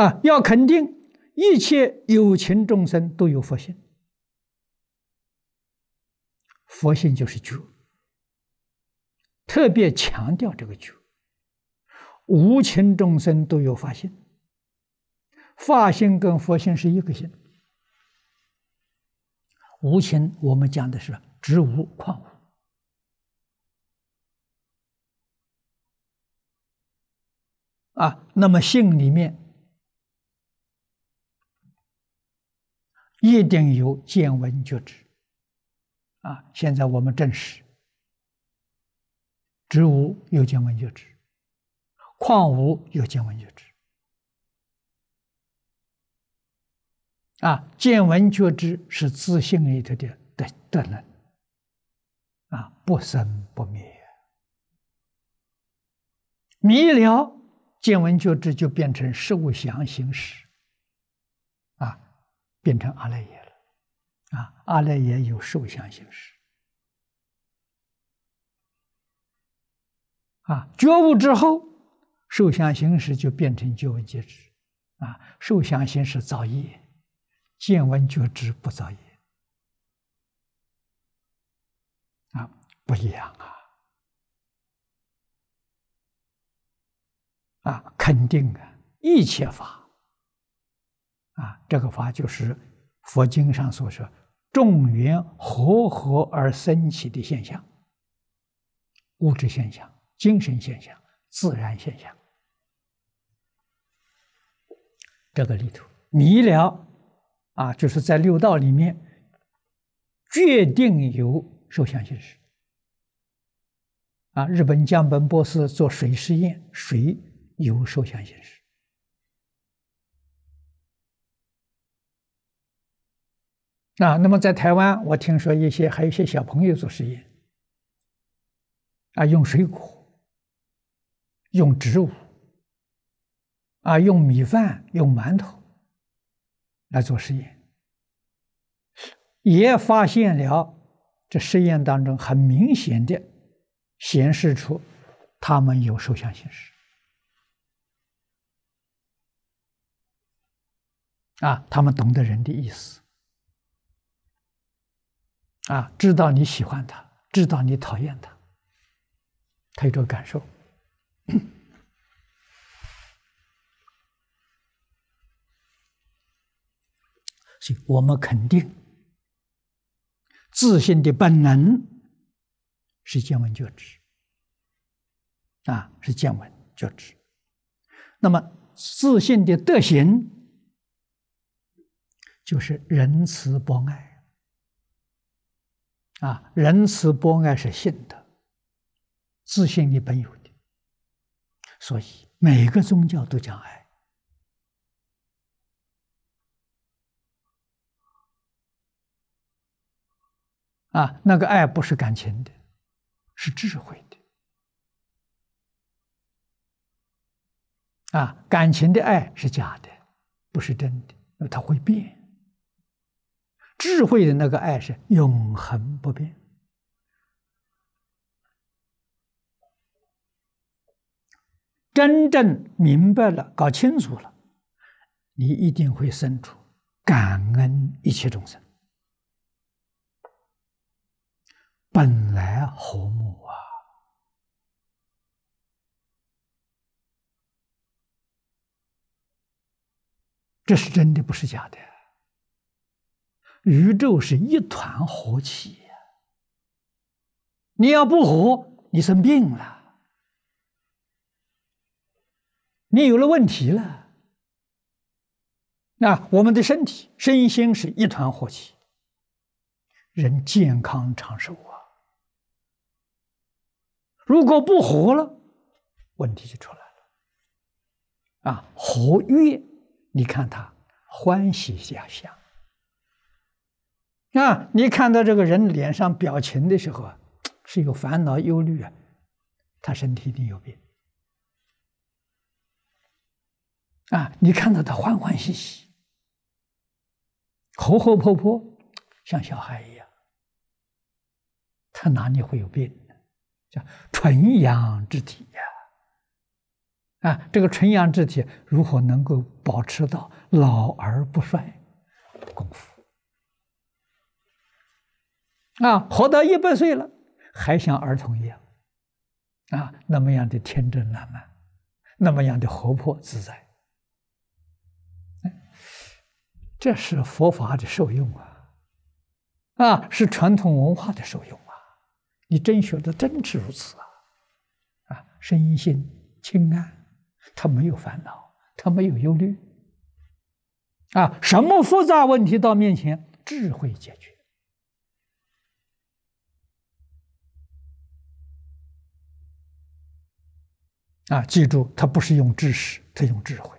啊，要肯定一切有情众生都有佛性，佛性就是觉。特别强调这个觉，无情众生都有法性，法性跟佛性是一个性。无情我们讲的是植物、矿物。啊，那么性里面。一定有见闻觉知，啊！现在我们证实，植物有见闻觉知，矿物有见闻觉知。啊！见闻觉知是自性里头的的的能，啊，不生不灭。迷了，见闻觉知就变成受想行识。变成阿赖耶了，啊，阿赖耶有受相形式，啊，觉悟之后，受相形式就变成觉闻觉知，啊，受相形式造业，见闻觉知不造业，啊，不一样啊，啊，肯定啊，一切法。啊，这个法就是佛经上所说，众缘和合而生起的现象，物质现象、精神现象、自然现象。这个里图，迷了啊，就是在六道里面，决定有受相行识。啊，日本江本博士做水实验，水有受相行识。啊，那么在台湾，我听说一些还有一些小朋友做实验，啊，用水果、用植物、啊，用米饭、用馒头来做实验，也发现了这实验当中很明显的显示出他们有受象形式，啊，他们懂得人的意思。啊，知道你喜欢他，知道你讨厌他，他有这个感受。所 以我们肯定，自信的本能是见闻觉知，啊，是见闻觉知。那么自信的德行就是仁慈博爱。啊，仁慈博爱是信德，自信你本有的，所以每个宗教都讲爱。啊，那个爱不是感情的，是智慧的。啊，感情的爱是假的，不是真的，那它会变。智慧的那个爱是永恒不变。真正明白了、搞清楚了，你一定会生出感恩一切众生。本来和睦啊，这是真的，不是假的。宇宙是一团火气呀！你要不活，你生病了，你有了问题了。那我们的身体、身心是一团火气。人健康长寿啊！如果不活了，问题就出来了。啊，活悦，你看他欢喜遐想。啊，你看到这个人脸上表情的时候啊，是有烦恼、忧虑啊，他身体一定有病。啊，你看到他欢欢喜喜、活活泼泼，像小孩一样，他哪里会有病呢？叫纯阳之体呀。啊，这个纯阳之体如何能够保持到老而不衰？功夫。啊，活到一百岁了，还像儿童一样，啊，那么样的天真烂漫，那么样的活泼自在，这是佛法的受用啊，啊，是传统文化的受用啊！你真学的真是如此啊，啊，身心清安，他没有烦恼，他没有忧虑，啊，什么复杂问题到面前，智慧解决。啊！记住，他不是用知识，他用智慧。